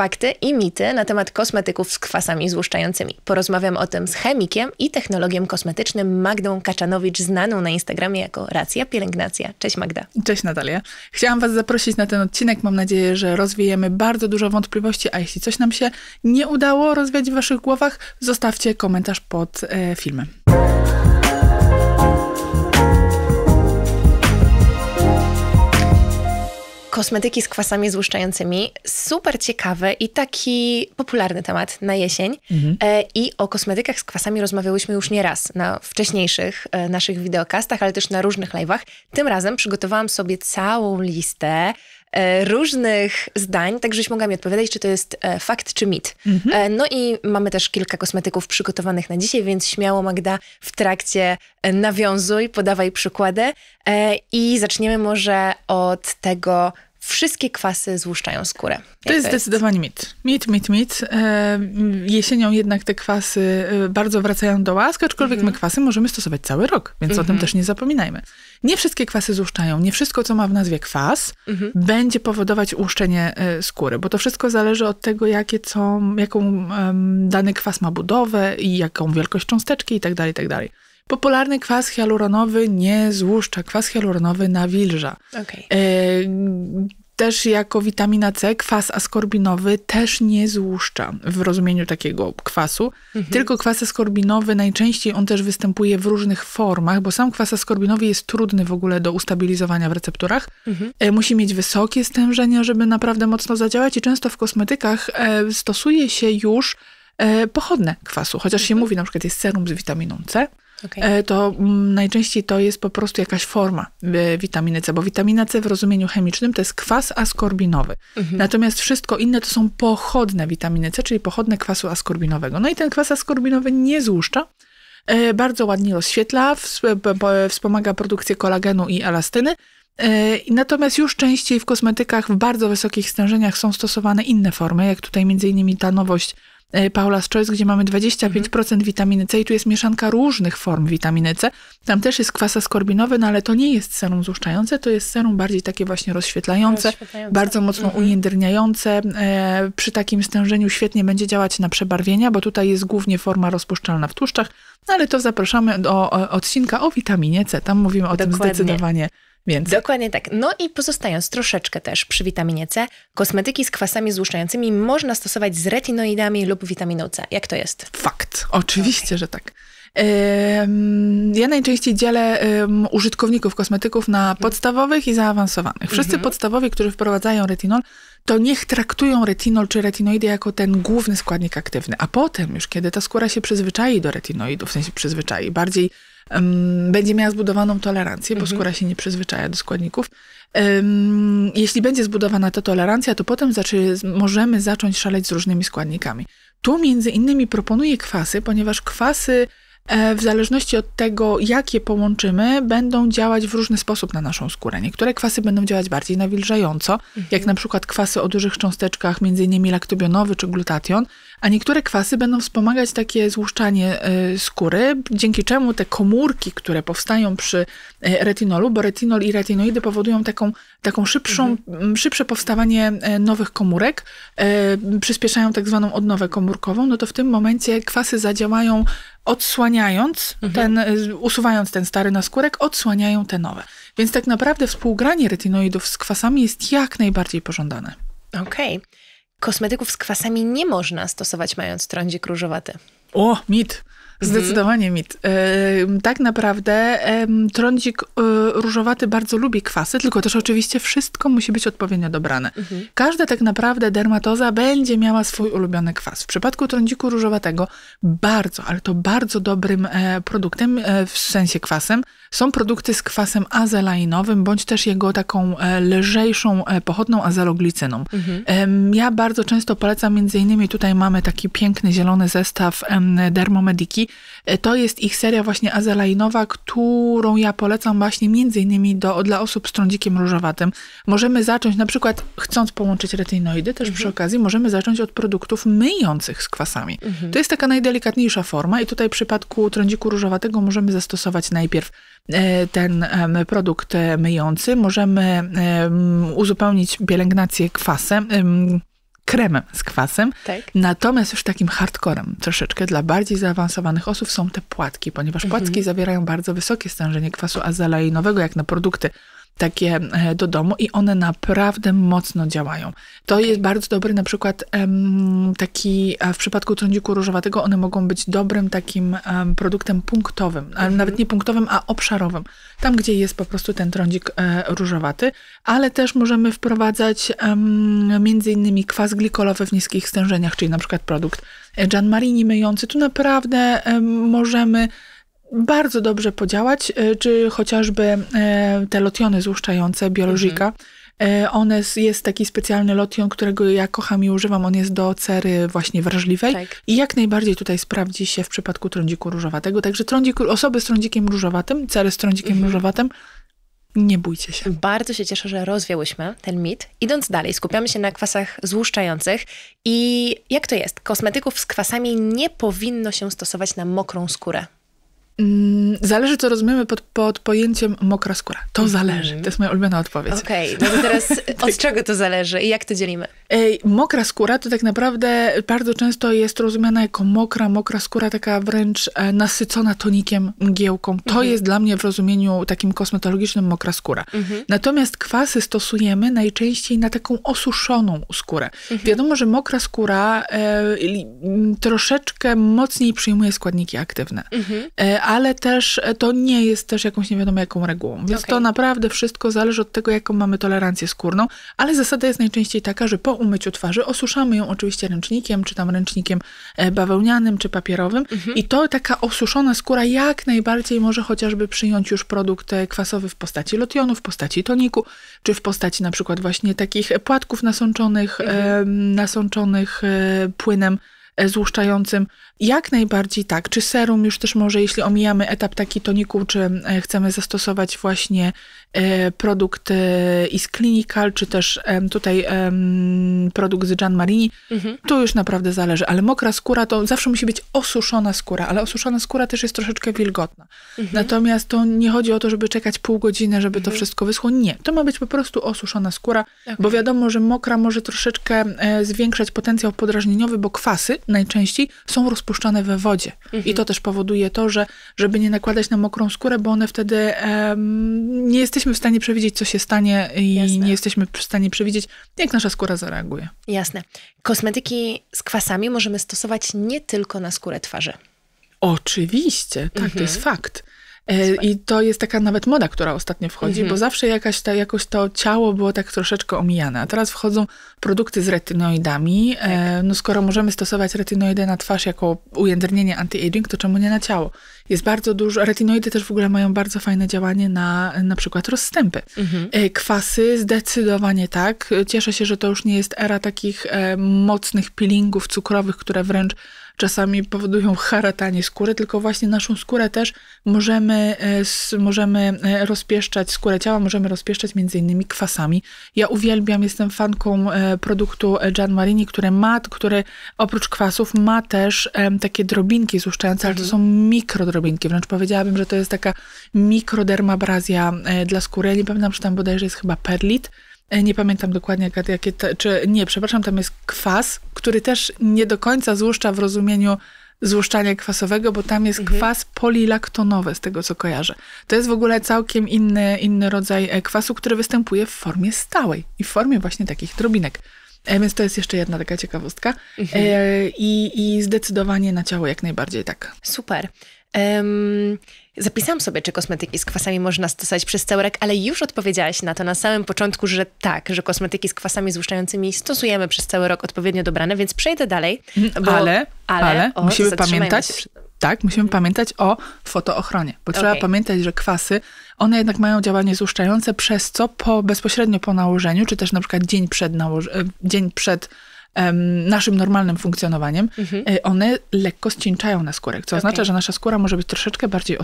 fakty i mity na temat kosmetyków z kwasami złuszczającymi. Porozmawiam o tym z chemikiem i technologiem kosmetycznym Magdą Kaczanowicz, znaną na Instagramie jako Racja Pielęgnacja. Cześć Magda. Cześć Natalia. Chciałam Was zaprosić na ten odcinek. Mam nadzieję, że rozwijemy bardzo dużo wątpliwości, a jeśli coś nam się nie udało rozwiać w Waszych głowach, zostawcie komentarz pod e, filmem. kosmetyki z kwasami złuszczającymi. Super ciekawy i taki popularny temat na jesień. Mhm. E, I o kosmetykach z kwasami rozmawiałyśmy już nieraz na wcześniejszych e, naszych wideokastach, ale też na różnych live'ach. Tym razem przygotowałam sobie całą listę e, różnych zdań, tak żebyś mogła mi odpowiadać, czy to jest fakt, czy mit. Mhm. No i mamy też kilka kosmetyków przygotowanych na dzisiaj, więc śmiało Magda w trakcie nawiązuj, podawaj przykłady i zaczniemy może od tego, wszystkie kwasy złuszczają skórę. To jest, to jest zdecydowanie mit. Mit, mit, mit. E, jesienią jednak te kwasy e, bardzo wracają do łask, aczkolwiek my mhm. kwasy możemy stosować cały rok, więc o tym mhm. też nie zapominajmy. Nie wszystkie kwasy złuszczają, nie wszystko, co ma w nazwie kwas, mhm. będzie powodować łuszczenie e, skóry, bo to wszystko zależy od tego, jakie co, jaką dany kwas ma budowę i jaką wielkość cząsteczki tak itd. Tak Popularny kwas hialuronowy nie złuszcza, kwas hialuronowy nawilża. Okay. E, też jako witamina C, kwas askorbinowy też nie złuszcza w rozumieniu takiego kwasu. Mhm. Tylko kwas askorbinowy najczęściej on też występuje w różnych formach, bo sam kwas askorbinowy jest trudny w ogóle do ustabilizowania w recepturach. Mhm. E, musi mieć wysokie stężenia, żeby naprawdę mocno zadziałać i często w kosmetykach e, stosuje się już pochodne kwasu, chociaż mhm. się mówi na przykład jest serum z witaminą C. Okay. E, to mm, najczęściej to jest po prostu jakaś forma e, witaminy C, bo witamina C w rozumieniu chemicznym to jest kwas askorbinowy. Mhm. Natomiast wszystko inne to są pochodne witaminy C, czyli pochodne kwasu askorbinowego. No i ten kwas askorbinowy nie złuszcza, e, bardzo ładnie rozświetla, wspomaga produkcję kolagenu i elastyny. Natomiast już częściej w kosmetykach w bardzo wysokich stężeniach są stosowane inne formy, jak tutaj między innymi ta nowość E, Paula's Choice, gdzie mamy 25% mhm. witaminy C i tu jest mieszanka różnych form witaminy C. Tam też jest kwas askorbinowy, no ale to nie jest serum złuszczające, to jest serum bardziej takie właśnie rozświetlające, rozświetlające. bardzo mocno mhm. E, przy takim stężeniu świetnie będzie działać na przebarwienia, bo tutaj jest głównie forma rozpuszczalna w tłuszczach, no ale to zapraszamy do odcinka o witaminie C. Tam mówimy o Dokładnie. tym zdecydowanie Więcej. Dokładnie tak. No i pozostając troszeczkę też przy witaminie C, kosmetyki z kwasami złuszczającymi można stosować z retinoidami lub witaminą C. Jak to jest? Fakt. Oczywiście, okay. że tak. Ja najczęściej dzielę użytkowników kosmetyków na mhm. podstawowych i zaawansowanych. Wszyscy mhm. podstawowi, którzy wprowadzają retinol, to niech traktują retinol czy retinoidy jako ten główny składnik aktywny. A potem już, kiedy ta skóra się przyzwyczai do retinoidów, w sensie przyzwyczai, bardziej będzie miała zbudowaną tolerancję, bo mhm. skóra się nie przyzwyczaja do składników. Jeśli będzie zbudowana ta tolerancja, to potem zaczy, możemy zacząć szaleć z różnymi składnikami. Tu między innymi proponuję kwasy, ponieważ kwasy e, w zależności od tego, jakie połączymy, będą działać w różny sposób na naszą skórę. Niektóre kwasy będą działać bardziej nawilżająco, mhm. jak na przykład kwasy o dużych cząsteczkach, m.in. laktobionowy czy glutation, a niektóre kwasy będą wspomagać takie złuszczanie e, skóry, dzięki czemu te komórki, które powstają przy e, retinolu, bo retinol i retinoidy powodują taką, taką szybszą, mhm. szybsze powstawanie e, nowych komórek, przyspieszają tak zwaną odnowę komórkową, no to w tym momencie kwasy zadziałają odsłaniając mhm. ten, usuwając ten stary naskórek, odsłaniają te nowe. Więc tak naprawdę współgranie retinoidów z kwasami jest jak najbardziej pożądane. Okej. Okay. Kosmetyków z kwasami nie można stosować mając trądzik różowaty. O, mit! Mhm. Zdecydowanie mit. E, tak naprawdę trądzik e, różowaty bardzo lubi kwasy, tylko też oczywiście wszystko musi być odpowiednio dobrane. Mhm. Każda tak naprawdę dermatoza będzie miała swój ulubiony kwas. W przypadku trądziku różowatego bardzo, ale to bardzo dobrym e, produktem, w sensie kwasem, są produkty z kwasem azelainowym, bądź też jego taką lżejszą, pochodną azeloglicyną. Mhm. Ja bardzo często polecam, między innymi tutaj mamy taki piękny zielony zestaw Dermomediki, E, to jest ich seria właśnie azelainowa, którą ja polecam właśnie między innymi do, dla osób z trądzikiem różowatym. Możemy zacząć na przykład, chcąc połączyć retinoidy, też mhm. przy okazji możemy zacząć od produktów myjących z kwasami. Mhm. To jest taka najdelikatniejsza forma i tutaj w przypadku trądziku różowatego możemy zastosować najpierw e, ten produkt myjący. Możemy uzupełnić pielęgnację kwasem, kremem z kwasem. Tak. Natomiast już takim hardcorem troszeczkę dla bardziej zaawansowanych osób są te płatki, ponieważ mhm. płatki mhm. zawierają bardzo wysokie stężenie kwasu azaleinowego, jak na produkty takie e, do domu i one naprawdę mocno działają. To okay. jest bardzo dobry na przykład taki, w przypadku trądziku różowatego one mogą być dobrym takim produktem punktowym, mm -hmm. nawet nie punktowym, a obszarowym. Tam, gdzie jest po prostu ten trądzik e, różowaty, ale też możemy wprowadzać między innymi kwas glikolowy w niskich stężeniach, czyli na przykład produkt Gianmarini Marini myjący. Tu naprawdę możemy bardzo dobrze podziałać, e, czy chociażby e, te lotiony złuszczające biologika. Mhm. E, One jest taki specjalny lotion, którego ja kocham i używam. On jest do cery właśnie wrażliwej. Tak. I jak najbardziej tutaj sprawdzi się w przypadku trądziku różowatego. Także trądzik, osoby z trądzikiem różowatym, cery z trądzikiem mhm. różowatym, nie bójcie się. Bardzo się cieszę, że rozwiałyśmy ten mit. Idąc dalej, skupiamy się na kwasach złuszczających. I jak to jest? Kosmetyków z kwasami nie powinno się stosować na mokrą skórę. Mm, zależy, co rozumiemy pod, pod pojęciem mokra skóra. To mm zależy. To jest moja ulubiona odpowiedź. Okej, okay, no to teraz od czego to zależy i jak to dzielimy? Ej, mokra skóra to tak naprawdę bardzo często jest rozumiana jako mokra, mokra skóra, taka wręcz e, nasycona tonikiem, mgiełką. To mm -hmm. jest dla mnie w rozumieniu takim kosmetologicznym mokra skóra. Mm -hmm. Natomiast kwasy stosujemy najczęściej na taką osuszoną skórę. Mhm. Wiadomo, że mokra skóra e, troszeczkę mocniej przyjmuje składniki aktywne. Mhm. E, ale też e, to nie jest też jakąś nie wiadomo jaką regułą. Więc okay. to naprawdę wszystko zależy od tego, jaką mamy tolerancję skórną, ale zasada jest najczęściej taka, że po umyciu twarzy osuszamy ją oczywiście ręcznikiem, czy tam ręcznikiem e, bawełnianym, czy papierowym mhm. i to taka osuszona skóra jak najbardziej może chociażby przyjąć już produkt e, kwasowy w postaci lotionu, w postaci toniku, czy w postaci na przykład właśnie takich płatków nasączonych, mhm. nasączonych płynem E, złuszczającym. Jak najbardziej tak. Czy serum już też może, jeśli omijamy etap taki toniku, czy e, chcemy zastosować właśnie Y, produkt y, Is Clinical, czy też tutaj produkt z Gian Marini. Mhm. Tu już naprawdę zależy, ale mokra skóra to zawsze musi być osuszona skóra, ale osuszona skóra też jest troszeczkę wilgotna. Mhm. Natomiast to nie chodzi o to, żeby czekać pół godziny, żeby mhm. to wszystko wyschło. Nie, to ma być po prostu osuszona skóra, okay. bo wiadomo, że mokra może troszeczkę e, zwiększać potencjał podrażnieniowy, bo kwasy najczęściej są rozpuszczane we wodzie. I mhm. to też powoduje to, że żeby nie nakładać na mokrą skórę, bo one wtedy um, nie jesteśmy jesteśmy w stanie przewidzieć, co się stanie i Jasne. nie jesteśmy w stanie przewidzieć, jak nasza skóra zareaguje. Jasne. Kosmetyki z kwasami możemy stosować nie tylko na skórę twarzy. Oczywiście, tak, mhm. to jest mhm. fakt. E, I to jest taka nawet moda, która ostatnio wchodzi, mhm. bo zawsze jakaś ta, jakoś to ciało było tak troszeczkę omijane. A teraz wchodzą produkty z retinoidami. E, tak. no skoro możemy stosować retinoidy na twarz jako ujędrnienie anti-aging, to czemu nie na ciało? Jest bardzo dużo, retinoidy też w ogóle mają bardzo fajne działanie na na przykład rozstępy. Mhm. E, kwasy zdecydowanie tak. Cieszę się, że to już nie jest era takich e, mocnych peelingów cukrowych, które wręcz czasami powodują haratanie skóry, tylko właśnie naszą skórę też możemy, e, możemy e, rozpieszczać, skórę ciała możemy rozpieszczać między innymi kwasami. Ja uwielbiam, jestem fanką e, produktu Gian Marini, który ma, który oprócz kwasów ma też takie drobinki złuszczające, ale to mhm. są mikrodrobinki, wręcz powiedziałabym, że to jest taka mikrodermabrazja dla skóry. Ja nie pamiętam, czy tam bodajże jest chyba perlit, E, nie pamiętam dokładnie, jakie te, czy nie, przepraszam, tam jest kwas, który też nie do końca złuszcza w rozumieniu złuszczania kwasowego, bo tam jest mhm. kwas polilaktonowy, z tego co kojarzę. To jest w ogóle całkiem inny, inny rodzaj e, kwasu, który występuje w formie stałej i w formie właśnie takich drobinek. E, więc to jest jeszcze jedna taka ciekawostka. Mhm. E, i, I zdecydowanie na ciało jak najbardziej tak. Super. Um, Zapisałam sobie, czy kosmetyki z kwasami można stosować przez cały rok, ale już odpowiedziałaś na to na samym początku, że tak, że kosmetyki z kwasami złuszczającymi stosujemy przez cały rok odpowiednio dobrane, więc przejdę dalej. Mhm, bo, ale, ale, ale o, musimy pamiętać, tak, musimy mhm. pamiętać o fotoochronie, bo okay. trzeba pamiętać, że kwasy, one jednak mają działanie złuszczające, przez co po, bezpośrednio po nałożeniu, czy też na przykład dzień przed, nałoż- e, dzień przed naszym normalnym funkcjonowaniem, mhm. E, one lekko ścięczają na skórek, co okay. oznacza, że nasza skóra może być troszeczkę bardziej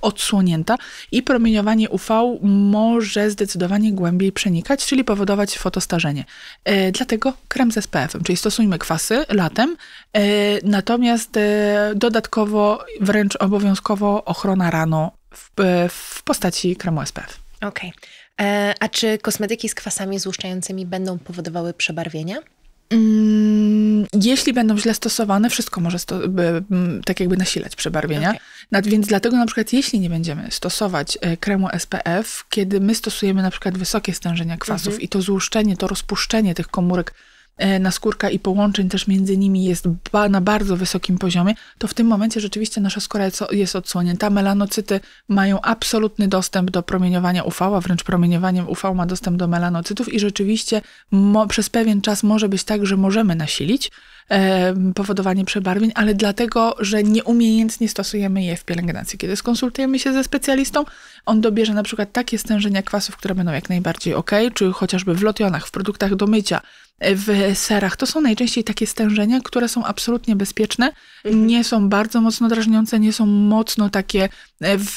odsłonięta i promieniowanie UV może zdecydowanie głębiej przenikać, czyli powodować fotostarzenie. E, dlatego krem z SPF-em, czyli stosujmy kwasy latem, e, natomiast dodatkowo, wręcz obowiązkowo ochrona rano w, w postaci kremu SPF. Okej. Okay. A czy kosmetyki z kwasami złuszczającymi będą powodowały przebarwienia? Mm, jeśli będą źle stosowane, wszystko może sto mm, tak jakby nasilać przebarwienia. Okay. Więc dlatego na przykład jeśli nie będziemy stosować e, kremu SPF, kiedy my stosujemy na przykład wysokie stężenia kwasów mm -hmm. i to złuszczenie, to rozpuszczenie tych komórek E, naskórka i połączeń też między nimi jest ba na bardzo wysokim poziomie, to w tym momencie rzeczywiście nasza skóra jest odsłonięta. Melanocyty mają absolutny dostęp do promieniowania UV, a wręcz promieniowaniem UV ma dostęp do melanocytów i rzeczywiście przez pewien czas może być tak, że możemy nasilić, powodowanie przebarwień, ale dlatego, że nieumiejętnie stosujemy je w pielęgnacji. Kiedy skonsultujemy się ze specjalistą, on dobierze na przykład takie stężenia kwasów, które będą jak najbardziej ok, czy chociażby w lotionach, w produktach do mycia, w serach. To są najczęściej takie stężenia, które są absolutnie bezpieczne, mhm. nie są bardzo mocno drażniące, nie są mocno takie e, w,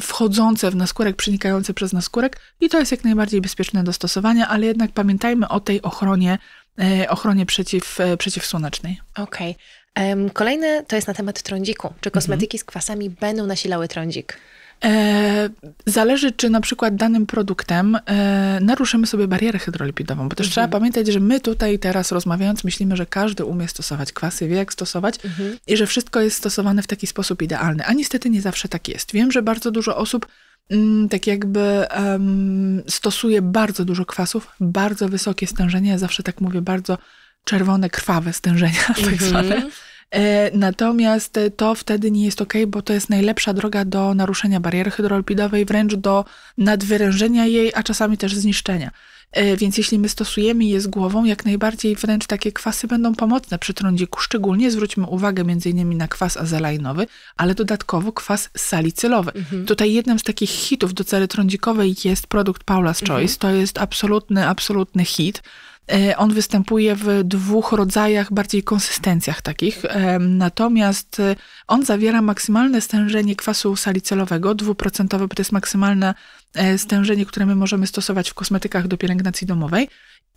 wchodzące w naskórek, przenikające przez naskórek i to jest jak najbardziej bezpieczne do stosowania, ale jednak pamiętajmy o tej ochronie E, ochronie przeciw, e, przeciwsłonecznej. Okej. Okay. Kolejne to jest na temat trądziku. Czy kosmetyki mhm. z kwasami będą nasilały trądzik? E, zależy, czy na przykład danym produktem e, naruszymy sobie barierę hydrolipidową, bo też mhm. trzeba pamiętać, że my tutaj teraz rozmawiając myślimy, że każdy umie stosować kwasy, wie jak stosować mhm. i że wszystko jest stosowane w taki sposób idealny, a niestety nie zawsze tak jest. Wiem, że bardzo dużo osób mm, tak jakby um, stosuje bardzo dużo kwasów, bardzo wysokie stężenia, ja zawsze tak mówię, bardzo czerwone, krwawe stężenia tak mm -hmm. zwane. E, natomiast to wtedy nie jest ok, bo to jest najlepsza droga do naruszenia bariery hydrolipidowej, wręcz do nadwyrężenia jej, a czasami też zniszczenia. E, więc jeśli my stosujemy je z głową, jak najbardziej wręcz takie kwasy będą pomocne przy trądziku. Szczególnie zwróćmy uwagę m.in. na kwas azelainowy, ale dodatkowo kwas salicylowy. Mhm. Tutaj jednym z takich hitów do cery trądzikowej jest produkt Paula's mhm. Choice. Mhm. To jest absolutny, absolutny hit. E, on występuje w dwóch rodzajach, bardziej konsystencjach takich. E, natomiast e, on zawiera maksymalne stężenie kwasu salicylowego, dwuprocentowe, bo to jest maksymalne stężenie, które my możemy stosować w kosmetykach do pielęgnacji domowej.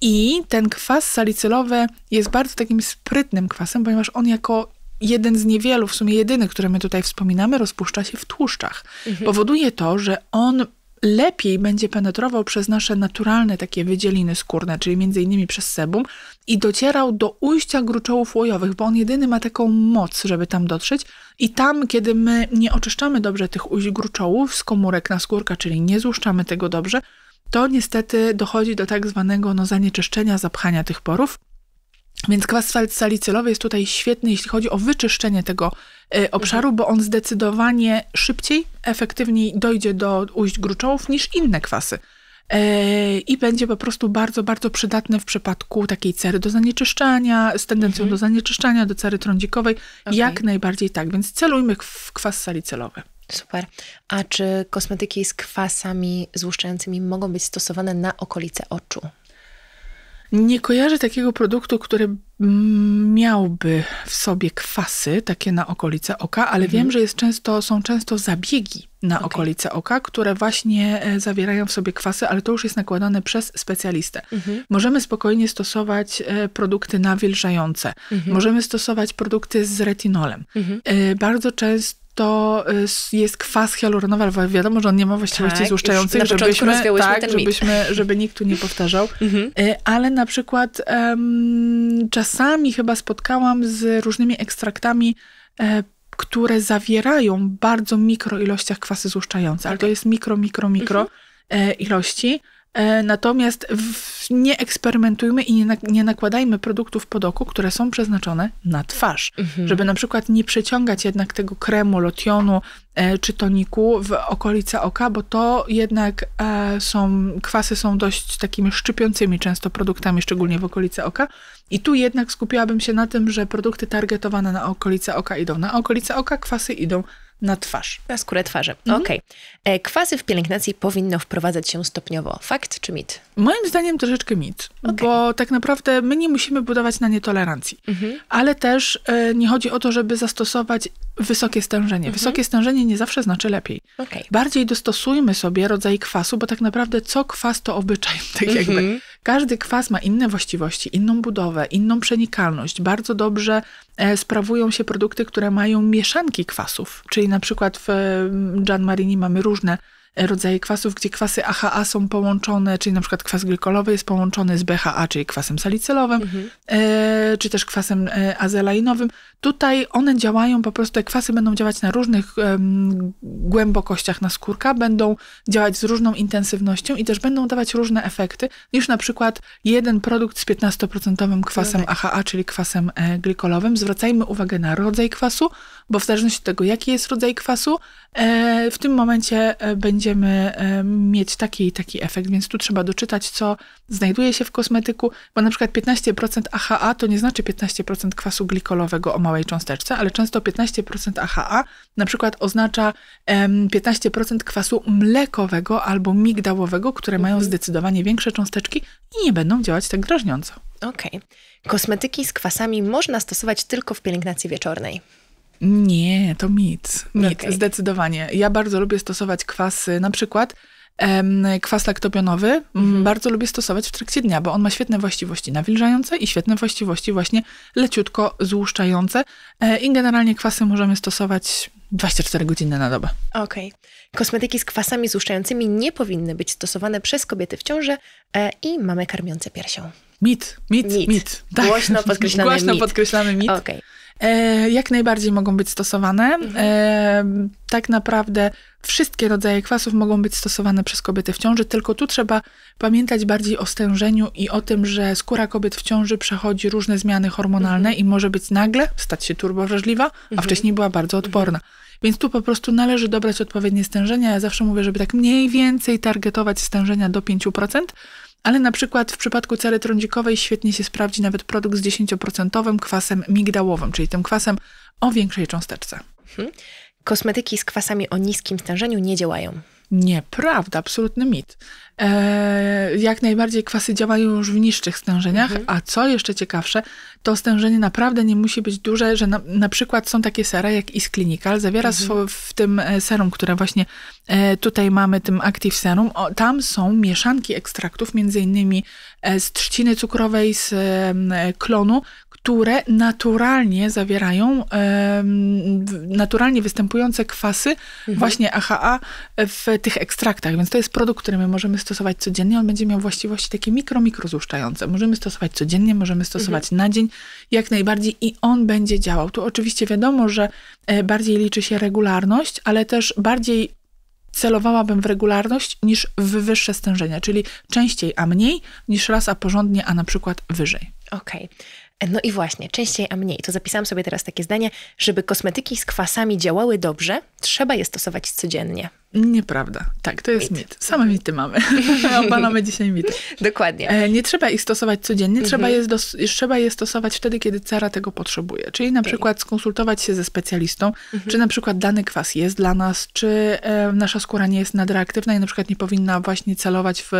I ten kwas salicylowy jest bardzo takim sprytnym kwasem, ponieważ on jako jeden z niewielu, w sumie jedyny, który my tutaj wspominamy, rozpuszcza się w tłuszczach. Mhm. Powoduje to, że on lepiej będzie penetrował przez nasze naturalne takie wydzieliny skórne, czyli między innymi przez sebum i docierał do ujścia gruczołów łojowych, bo on jedyny ma taką moc, żeby tam dotrzeć i tam, kiedy my nie oczyszczamy dobrze tych ujść gruczołów z komórek na skórka, czyli nie złuszczamy tego dobrze, to niestety dochodzi do tak zwanego no, zanieczyszczenia, zapchania tych porów. Więc kwas salicylowy jest tutaj świetny, jeśli chodzi o wyczyszczenie tego E, obszaru, bo on zdecydowanie szybciej, efektywniej dojdzie do ujść gruczołów niż inne kwasy. E, I będzie po prostu bardzo, bardzo przydatny w przypadku takiej cery do zanieczyszczania, z tendencją mhm. do zanieczyszczania, do cery trądzikowej. Okay. Jak najbardziej tak, więc celujmy w kwas salicylowy. Super. A czy kosmetyki z kwasami złuszczającymi mogą być stosowane na okolice oczu? Nie kojarzę takiego produktu, który miałby w sobie kwasy takie na okolice oka, ale mhm. wiem, że jest często, są często zabiegi na okay. okolice oka, które właśnie e, zawierają w sobie kwasy, ale to już jest nakładane przez specjalistę. Mhm. Możemy spokojnie stosować e, produkty nawilżające, mhm. możemy stosować produkty z retinolem. Mhm. E, bardzo często to y, jest kwas hialuronowy, ale wiadomo, że on nie ma właściwości tak, złuszczających, żebyśmy, tak, żebyśmy, żeby nikt tu nie powtarzał. Mhm. Y, ale na przykład um, czasami chyba spotkałam z różnymi ekstraktami e, które zawierają bardzo mikro ilościach kwasy złuszczające, ale to tak. jest mikro, mikro, mikro mhm. e, ilości. E, natomiast nie eksperymentujmy i nie, nakładajmy produktów pod oku, które są przeznaczone na twarz, mhm. żeby na przykład nie przeciągać jednak tego kremu, lotionu e, czy toniku w okolice oka, bo to jednak e, są, kwasy są dość takimi szczypiącymi często produktami, szczególnie w okolice oka. I tu jednak skupiłabym się na tym, że produkty targetowane na okolice oka idą na okolice oka, kwasy idą na twarz. Na skórę twarzy. Mhm. Okej. Okay. E, kwasy w pielęgnacji powinno wprowadzać się stopniowo. Fakt czy mit? Moim zdaniem troszeczkę mit, okay. bo tak naprawdę my nie musimy budować na nie tolerancji. Mhm. Ale też e, nie chodzi o to, żeby zastosować wysokie stężenie. Mhm. Wysokie stężenie nie zawsze znaczy lepiej. Okay. Bardziej dostosujmy sobie rodzaj kwasu, bo tak naprawdę co kwas to obyczaj, tak jakby. Mhm. Każdy kwas ma inne właściwości, inną budowę, inną przenikalność. Bardzo dobrze e, sprawują się produkty, które mają mieszanki kwasów, czyli na przykład w Gian Marini mamy różne rodzaje kwasów, gdzie kwasy AHA są połączone, czyli na przykład kwas glikolowy jest połączony z BHA, czyli kwasem salicylowym, mhm. E, czy też kwasem e, azelainowym. Tutaj one działają, po prostu te kwasy będą działać na różnych głębokościach naskórka, będą działać z różną intensywnością i też będą dawać różne efekty, niż na przykład jeden produkt z 15% kwasem AHA, czyli kwasem e, glikolowym. Zwracajmy uwagę na rodzaj kwasu, bo w zależności od tego, jaki jest rodzaj kwasu, e, w tym momencie e, będziemy e, mieć taki i taki efekt, więc tu trzeba doczytać, co znajduje się w kosmetyku, bo na przykład 15% AHA to nie znaczy 15% kwasu glikolowego o małej cząsteczce, ale często 15% AHA na przykład oznacza 15% kwasu mlekowego albo migdałowego, które mają mhm. zdecydowanie większe cząsteczki i nie będą działać tak drażniąco. Okej. Okay. Kosmetyki z kwasami można stosować tylko w pielęgnacji wieczornej. Nie, to mit. mit okay. Zdecydowanie. Ja bardzo lubię stosować kwasy, na przykład em, kwas laktopionowy. mhm. bardzo lubię stosować w trakcie dnia, bo on ma świetne właściwości nawilżające i świetne właściwości właśnie leciutko złuszczające. E, I generalnie kwasy możemy stosować 24 godziny na dobę. Okej. Okay. Kosmetyki z kwasami złuszczającymi nie powinny być stosowane przez kobiety w ciąży e, i mamy karmiące piersią. Mit, mit, mit. mit. Tak. Głośno podkreślamy Głośno mit. podkreślamy mit. Okej. Okay. E, jak najbardziej mogą być stosowane. E, mhm. Tak naprawdę wszystkie rodzaje kwasów mogą być stosowane przez kobiety w ciąży, tylko tu trzeba pamiętać bardziej o stężeniu i o tym, że skóra kobiet w ciąży przechodzi różne zmiany hormonalne mhm. i może być nagle, stać się turbowrażliwa, a mhm. wcześniej była bardzo mhm. odporna. Więc tu po prostu należy dobrać odpowiednie stężenia. Ja zawsze mówię, żeby tak mniej więcej targetować stężenia do 5%, ale na przykład w przypadku cery trądzikowej świetnie się sprawdzi nawet produkt z 10% kwasem migdałowym, czyli tym kwasem o większej cząsteczce. Hmm. Kosmetyki z kwasami o niskim stężeniu nie działają. Nieprawda, absolutny mit. E, jak najbardziej kwasy działają już w niższych stężeniach, mhm. a co jeszcze ciekawsze, to stężenie naprawdę nie musi być duże, że na, na przykład są takie sera jak Is Clinical, zawiera mhm. w, w, tym e, serum, które właśnie e, tutaj mamy, tym Active Serum, o, tam są mieszanki ekstraktów, między innymi e, z trzciny cukrowej, z e, klonu, które naturalnie zawierają naturalnie występujące kwasy mhm. właśnie AHA w tych ekstraktach. Więc to jest produkt, który my możemy stosować codziennie. On będzie miał właściwości takie mikro-mikrozuszczające. Możemy stosować codziennie, możemy stosować mhm. na dzień jak najbardziej i on będzie działał. Tu oczywiście wiadomo, że e, bardziej liczy się regularność, ale też bardziej celowałabym w regularność niż w wyższe stężenia, czyli częściej, a mniej niż raz, a porządnie, a na przykład wyżej. Okej. Okay. No i właśnie, częściej a mniej. To zapisałam sobie teraz takie zdanie, żeby kosmetyki z kwasami działały dobrze, trzeba je stosować codziennie. Nieprawda. Tak, to jest mit. mit. Same mity mamy. Obalamy dzisiaj mity. Dokładnie. E, nie trzeba ich stosować codziennie, mhm. trzeba, je trzeba je stosować wtedy, kiedy cara tego potrzebuje. Czyli na okay. Tak. przykład skonsultować się ze specjalistą, mhm. czy na przykład dany kwas jest dla nas, czy e, nasza skóra nie jest nadreaktywna i na przykład nie powinna właśnie celować w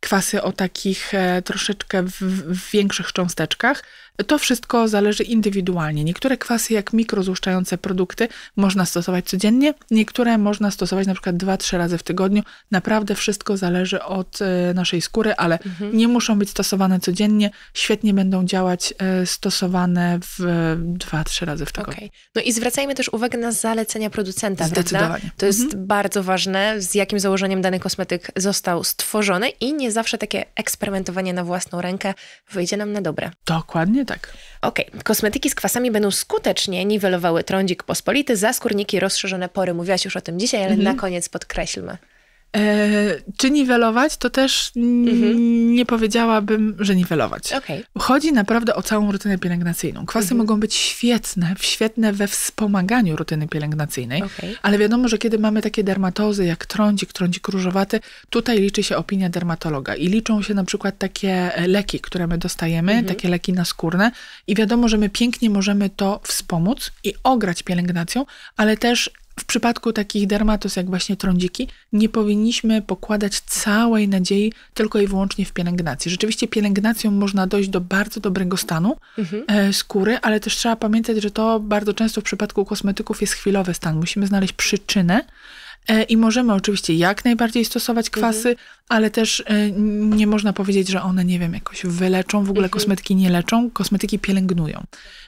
kwasy o takich e, troszeczkę w, w większych cząsteczkach. To wszystko zależy indywidualnie. Niektóre kwasy, jak mikrozłuszczające produkty, można stosować codziennie, niektóre można stosować na przykład dwa, trzy razy w tygodniu. Naprawdę wszystko zależy od e, naszej skóry, ale mhm. nie muszą być stosowane codziennie. Świetnie będą działać e, stosowane w e, dwa, trzy razy w tygodniu. Okay. No i zwracajmy też uwagę na zalecenia producenta, Zdecydowanie. Prawda? To jest mhm. bardzo ważne, z jakim założeniem dany kosmetyk został stworzony i nie zawsze takie eksperymentowanie na własną rękę wyjdzie nam na dobre. Dokładnie tak. Okej, okay. kosmetyki z kwasami będą skutecznie niwelowały trądzik pospolity, skórniki rozszerzone pory. Mówiłaś już o tym dzisiaj, ale mhm. na koniec podkreślmy. E, czy niwelować, to też mhm. nie powiedziałabym, że niwelować. Okay. Chodzi naprawdę o całą rutynę pielęgnacyjną. Kwasy mhm. mogą być świetne, świetne we wspomaganiu rutyny pielęgnacyjnej, okay. ale wiadomo, że kiedy mamy takie dermatozy jak trądzik, trądzik różowaty, tutaj liczy się opinia dermatologa i liczą się na przykład takie e, leki, które my dostajemy, mhm. takie leki naskórne i wiadomo, że my pięknie możemy to wspomóc i ograć pielęgnacją, ale też w przypadku takich dermatos jak właśnie trądziki, nie powinniśmy pokładać całej nadziei tylko i wyłącznie w pielęgnacji. Rzeczywiście pielęgnacją można dojść do bardzo dobrego stanu mhm. E, skóry, ale też trzeba pamiętać, że to bardzo często w przypadku kosmetyków jest chwilowy stan. Musimy znaleźć przyczynę, E, I możemy oczywiście jak najbardziej stosować mhm. kwasy, mhm. ale też e, nie można powiedzieć, że one, nie wiem, jakoś wyleczą. W ogóle mhm. kosmetyki nie leczą, kosmetyki pielęgnują.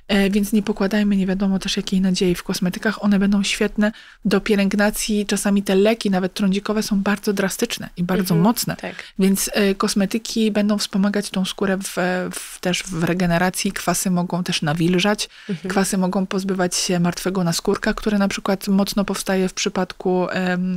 E, więc nie pokładajmy nie wiadomo też jakiej nadziei w kosmetykach. One będą świetne do pielęgnacji. Czasami te leki, nawet trądzikowe, są bardzo drastyczne i bardzo mhm. mocne. Tak. Więc kosmetyki będą wspomagać tą skórę w, w, też w regeneracji. Kwasy mogą też nawilżać. Mhm. Kwasy mogą pozbywać się martwego naskórka, który na przykład mocno powstaje w przypadku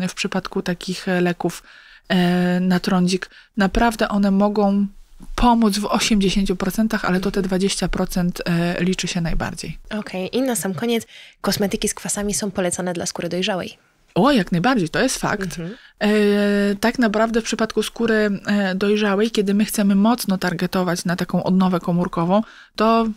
w przypadku takich e, leków e, na trądzik, naprawdę one mogą pomóc w 80%, ale to te 20% mhm. e, liczy się najbardziej. Okej, okay. i na sam koniec kosmetyki z kwasami są polecane dla skóry dojrzałej. O, jak najbardziej, to jest fakt. Mhm. E, tak naprawdę w przypadku skóry dojrzałej, kiedy my chcemy mocno targetować na taką odnowę komórkową, to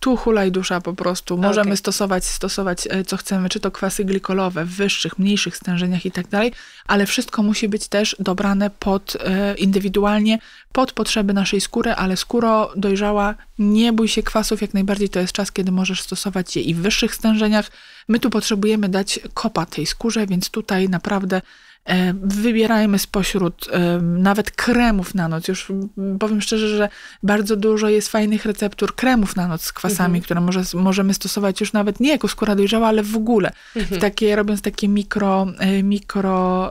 tu hulaj dusza po prostu. Możemy okay. stosować, stosować e, co chcemy, czy to kwasy glikolowe w wyższych, mniejszych stężeniach i tak dalej, ale wszystko musi być też dobrane pod e, indywidualnie, pod potrzeby naszej skóry, ale skóro dojrzała, nie bój się kwasów, jak najbardziej to jest czas, kiedy możesz stosować je i w wyższych stężeniach. My tu potrzebujemy dać kopa tej skórze, więc tutaj naprawdę E, wybierajmy spośród e, nawet kremów na noc. Już powiem szczerze, że bardzo dużo jest fajnych receptur kremów na noc z kwasami, mhm. które może, możemy stosować już nawet nie jako skóra dojrzała, ale w ogóle. Mhm. W takie, robiąc takie mikro, e, mikro,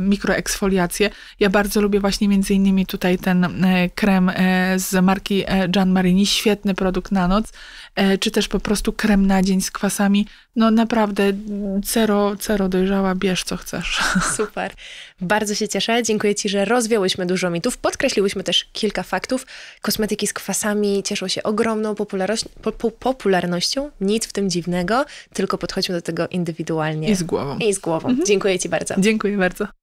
mikroeksfoliacje. Ja bardzo lubię właśnie między innymi tutaj ten krem z marki Gian Marini. Świetny produkt na noc. Czy też po prostu krem na dzień z kwasami. No naprawdę, zero, zero dojrzała, bierz co chcesz. Super. Bardzo się cieszę. Dziękuję Ci, że rozwiałyśmy dużo mitów. Podkreśliłyśmy też kilka faktów. Kosmetyki z kwasami cieszą się ogromną popularnością. Nic w tym dziwnego, tylko podchodźmy do tego indywidualnie. I z głową. I z głową. Mhm. Dziękuję Ci bardzo. Dziękuję bardzo.